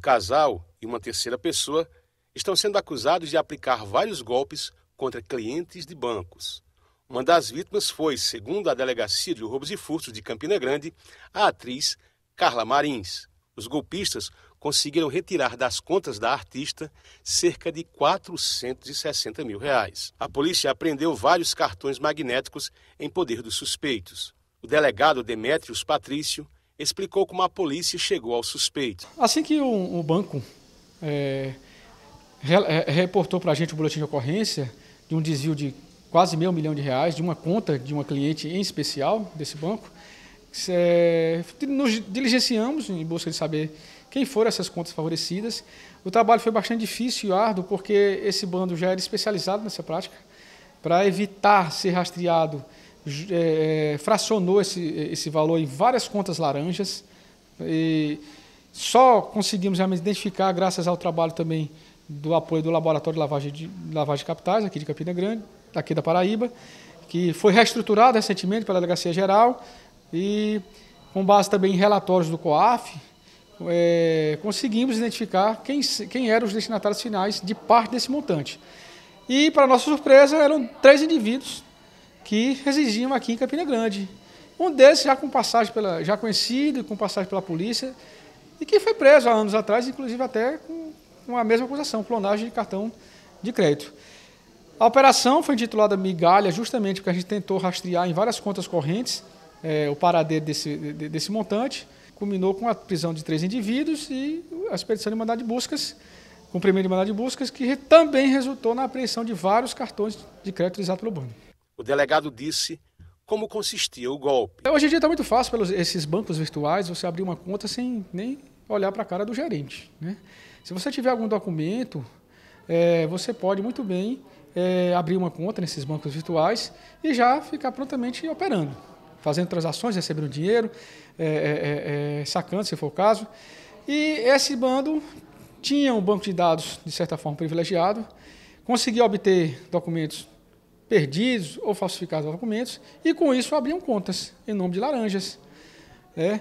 Um casal e uma terceira pessoa estão sendo acusados de aplicar vários golpes contra clientes de bancos. Uma das vítimas foi, segundo a Delegacia de Roubos e Furtos de Campina Grande, a atriz Carla Marins. Os golpistas conseguiram retirar das contas da artista cerca de 460 mil reais. A polícia apreendeu vários cartões magnéticos em poder dos suspeitos. O delegado Demétrios Patrício explicou como a polícia chegou ao suspeito. Assim que o, o banco é, é reportou para a gente o boletim de ocorrência de um desvio de quase meio milhão de reais de uma conta de uma cliente em especial desse banco, é, nos diligenciamos em busca de saber quem foram essas contas favorecidas. O trabalho foi bastante difícil e árduo, porque esse bando já era especializado nessa prática, para evitar ser rastreado é, é, fracionou esse, esse valor em várias contas laranjas e só conseguimos realmente identificar, graças ao trabalho também do apoio do Laboratório de Lavagem de, Lavagem de Capitais, aqui de Campina Grande, aqui da Paraíba, que foi reestruturado recentemente pela Delegacia Geral e, com base também em relatórios do COAF, é, conseguimos identificar quem, quem eram os destinatários finais de parte desse montante. E, para nossa surpresa, eram três indivíduos que residiam aqui em Campina Grande. Um desses já com passagem pela, já conhecido, com passagem pela polícia, e que foi preso há anos atrás, inclusive até com a mesma acusação, clonagem de cartão de crédito. A operação foi intitulada Migalha justamente porque a gente tentou rastrear em várias contas correntes é, o paradeiro desse, desse montante, culminou com a prisão de três indivíduos e a expedição de mandado de buscas, cumprimento de mandado de buscas, que também resultou na apreensão de vários cartões de crédito utilizados pelo banco. O delegado disse como consistia o golpe. Hoje em dia está muito fácil pelos esses bancos virtuais você abrir uma conta sem nem olhar para a cara do gerente. Né? Se você tiver algum documento, é, você pode muito bem é, abrir uma conta nesses bancos virtuais e já ficar prontamente operando, fazendo transações, recebendo dinheiro, é, é, é, é sacando se for o caso. E esse bando tinha um banco de dados, de certa forma, privilegiado, conseguia obter documentos perdidos ou falsificados documentos e com isso abriam contas em nome de laranjas. É.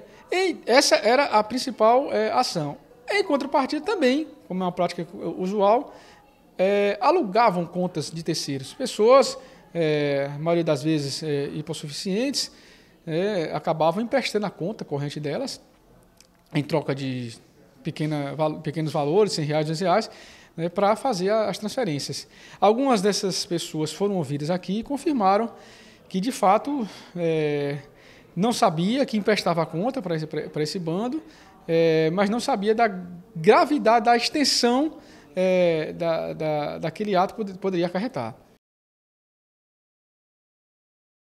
essa era a principal é, ação. Em contrapartida também, como é uma prática usual, é, alugavam contas de terceiros. Pessoas, é, a maioria das vezes é, hipossuficientes, é, acabavam emprestando a conta corrente delas em troca de pequena, pequenos valores, 100 reais, 200 reais, né, para fazer as transferências. Algumas dessas pessoas foram ouvidas aqui e confirmaram que, de fato, é, não sabia que emprestava a conta para esse, esse bando, é, mas não sabia da gravidade, da extensão é, da, da, daquele ato que poderia acarretar.